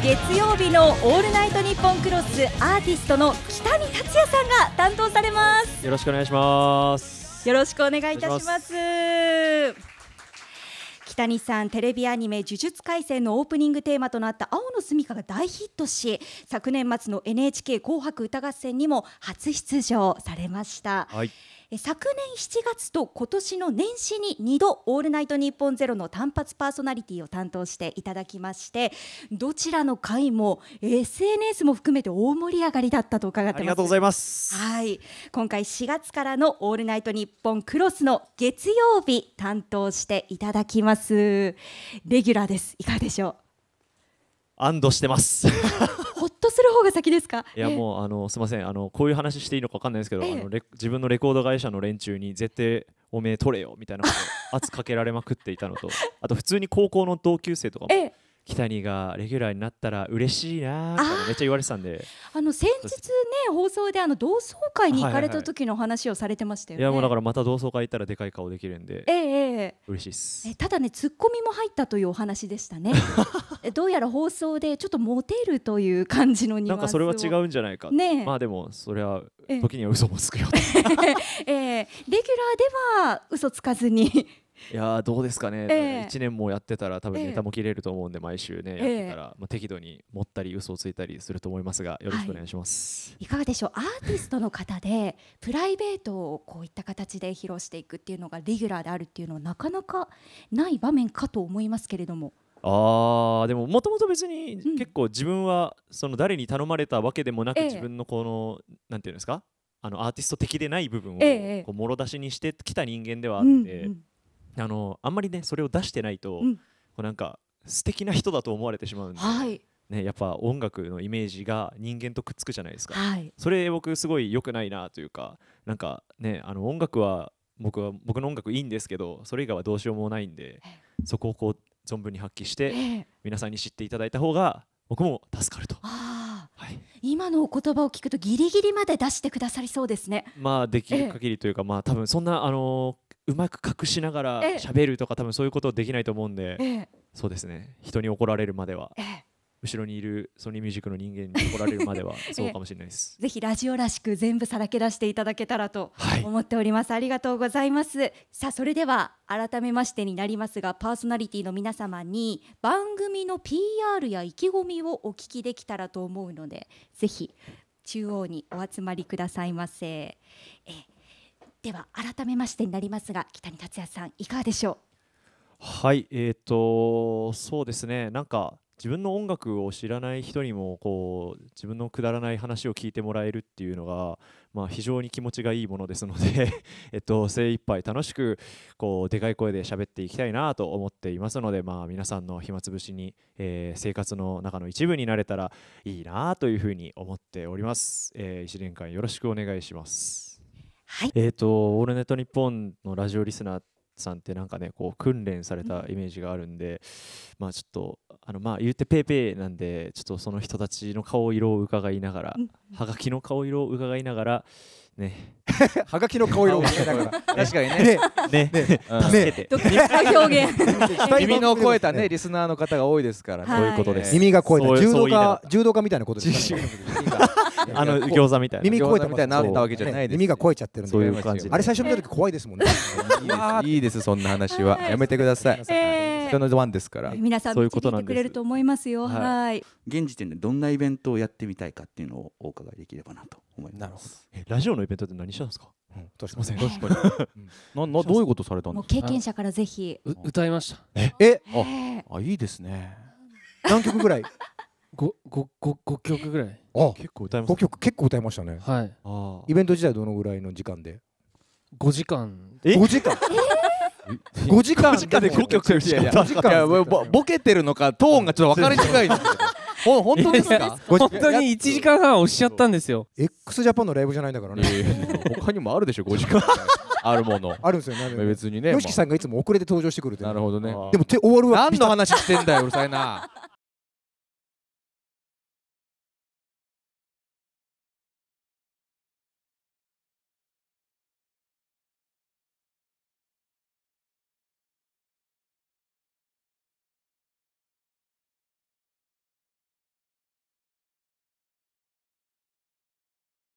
月曜日の「オールナイトニッポンクロス」アーティストの北見達也さんが担当されますよろしくお願いしますよろしくお願いいたします北西さんテレビアニメ「呪術廻戦」のオープニングテーマとなった「青のすみか」が大ヒットし昨年末の NHK 紅白歌合戦にも初出場されました、はい昨年7月と今年の年始に2度「オールナイトニッポンゼロの単発パーソナリティを担当していただきましてどちらの回も SNS も含めて大盛り上がりだったと伺ってますありがとうございますはい今回4月からの「オールナイトニッポンクロス」の月曜日担当していただきますレギュラーですいかがでしょう安堵してます ほっとする方が先ですかいやもうあのすみませんあのこういう話していいのか分かんないですけど、あのレ自分のレコード会社の連中に絶対おめえ取れよみたいなこと圧かけられまくっていたのとあと普通に高校の同級生とかも北にがレギュラーになったら嬉しいなってめっちゃ言われてたんであの先日ね放送であの同窓会に行かれた時の話をされてましたよね、はいはいはい、いやもうだからまた同窓会行ったらでかい顔できるんでえええ嬉しいですえただね突っ込みも入ったというお話でしたね どうやら放送でちょっとモテるという感じのニュアンスなんかそれは違うんじゃないかねまあでもそれは時には嘘もつくよ、ええレギュラーでは嘘つかずにいやどうですかね、えー、1年もやってたら多分ネタも切れると思うんで、毎週ね、やってたら、まあ、適度に持ったり嘘をついたりすると思いますがよろしくお願いします、はい、いかがでしょうアーティストの方でプライベートをこういった形で披露していくっていうのがレギュラーであるっていうのはなかなかない場面かと思いますけれども。あーでももともと別に結構自分はその誰に頼まれたわけでもなく、自分のこの、えー、なんていうんですかあのアーティスト的でない部分をこうもろ出しにしてきた人間ではあって、うんうんあのあんまりねそれを出してないと、うん、こうなんか素敵な人だと思われてしまうんで、はい、ね、やっぱ音楽のイメージが人間とくっつくじゃないですか、はい、それ僕すごい良くないなというかなんかねあの音楽は僕は僕の音楽いいんですけどそれ以外はどうしようもないんでそこをこう存分に発揮して皆さんに知っていただいた方が僕も助かると。はい、今のお言葉を聞くとギリギリまで出してくださりそうですね。まあできる限りというか、まあ多分そんなあのうまく隠しながら喋るとか多分そういうことできないと思うんで、ええ、そうですね人に怒られるまでは、え、後ろにいるソニーミュージックの人間に怒られるまでは そうかもしれないです、ぜひラジオらしく全部さらけ出していただけたらと思っております、はい、ありがとうございますさあそれでは改めましてになりますがパーソナリティの皆様に番組の PR や意気込みをお聞きできたらと思うのでぜひ中央にお集まりくださいませえでは改めましてになりますが北谷達也さんいかがでしょうはいえっ、ー、とそうですねなんか自分の音楽を知らない人にもこう自分のくだらない話を聞いてもらえるっていうのが、まあ、非常に気持ちがいいものですので えっと、精一杯楽しくこうでかい声で喋っていきたいなと思っていますので、まあ、皆さんの暇つぶしに、えー、生活の中の一部になれたらいいなというふうに思っております。えー、一連間よろしくお願いしますはい、えっ、と「オールネット日本のラジオリスナーさんってなんかねこう訓練されたイメージがあるんで、まあちょっとあのまあ言ってペーペーなんでちょっとその人たちの顔色を伺いながら、はがきの顔色を伺いながらねはがきの顔色を伺いながら確かにねねねね助けて独特表現耳の超えたねリスナーの方が多いですからね、そういうことです耳が超えた柔道家柔道家みたいなことですね あの餃子みたいな耳超えたみたいになったわけじゃないです耳が超えちゃってるんでそういう感じあれ最初見た時怖いですもんね いいですそんな話はやめてください人の番ですから皆さんそういうことなんくれると思いますよはい現時点でどんなイベントをやってみたいかっていうのをお伺いできればなと思いますラジオのイベントって何したんですかうすみません。確かに。な、な、どういうことされたんですか。経験者からぜひ。歌いました。え、え、あ、いいですね。何曲ぐらい。5, 5, 5, 5曲ぐらいあ結構歌いました、ね、曲結構歌いましたねはいイベント自体どのぐらいの時間で五時間え5時間五時間 ,5 時間で5曲いやいやボケてるのかトーンがちょっと分かりづらい ほ本当ですか 本当に一時間半押しちゃったんですよ x ジャパンのライブじゃないんだからね他にもあるでしょ五時間あるものあるんですよね別にね y o s さんがいつも遅れて登場してくるなるほどねでも手終わるわ何の話してんだようるさいな